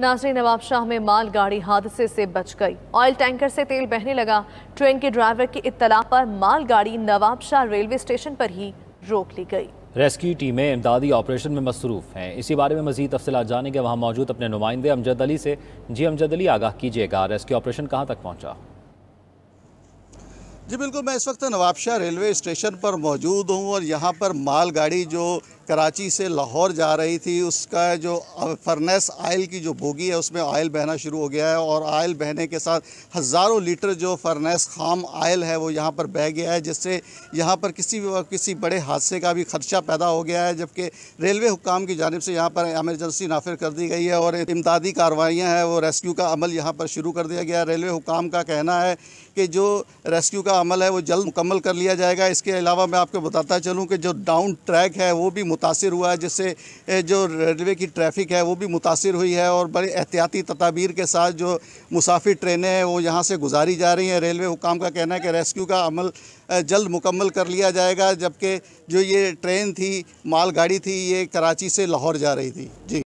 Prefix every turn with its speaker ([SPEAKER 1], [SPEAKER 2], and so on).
[SPEAKER 1] नाजरी नवाब शाह में माल गाड़ी हादसे से बच गई ऑयल टैंकर से तेल बहने लगा ट्रेन के ड्राइवर की इतला पर माल गाड़ी शाह रेलवे स्टेशन पर ही रोक ली गई
[SPEAKER 2] रेस्क्यू टीमें इमदादी ऑपरेशन में मसरूफ़ हैं इसी बारे में मजीद तफसी जाने के वहाँ मौजूद अपने नुमाइंदे अमजद अली से जी अमजद अली आगाह कीजिएगा रेस्क्यू ऑपरेशन कहाँ तक पहुँचा
[SPEAKER 3] जी बिल्कुल मैं इस वक्त नवाबशाह रेलवे स्टेशन पर मौजूद हूँ और यहाँ पर माल गाड़ी जो कराची से लाहौर जा रही थी उसका जो फ़रनेस आयल की जो बोगी है उसमें आयल बहना शुरू हो गया है और आयल बहने के साथ हज़ारों लीटर जो फरनेस खाम आयल है वो यहाँ पर बह गया है जिससे यहाँ पर किसी किसी बड़े हादसे का भी ख़र्चा पैदा हो गया है जबकि रेलवे हुकाम की जानब से यहाँ पर एमरजेंसी नाफिर कर दी गई है और इमदादी कार्रवाइयाँ हैं वो रेस्क्यू का अमल यहाँ पर शुरू कर दिया गया है रेलवे हुकाम का कहना है कि जो रेस्क्यू का अमल है वो जल्द मुकम्मल कर लिया जाएगा इसके अलावा मैं आपको बताता चलूँ कि जो डाउन ट्रैक है वो भी मुतासर हुआ है जिससे जो रेलवे की ट्रैफिक है वो भी मुतासर हुई है और बड़े एहतियाती तदाबीर के साथ जो मुसाफिर ट्रेनें हैं वो यहाँ से गुजारी जा रही हैं रेलवे हुकाम का कहना है कि रेस्क्यू का अमल जल्द मुकम्मल कर लिया जाएगा जबकि जो ये ट्रेन थी मालगाड़ी थी ये कराची से लाहौर जा रही थी जी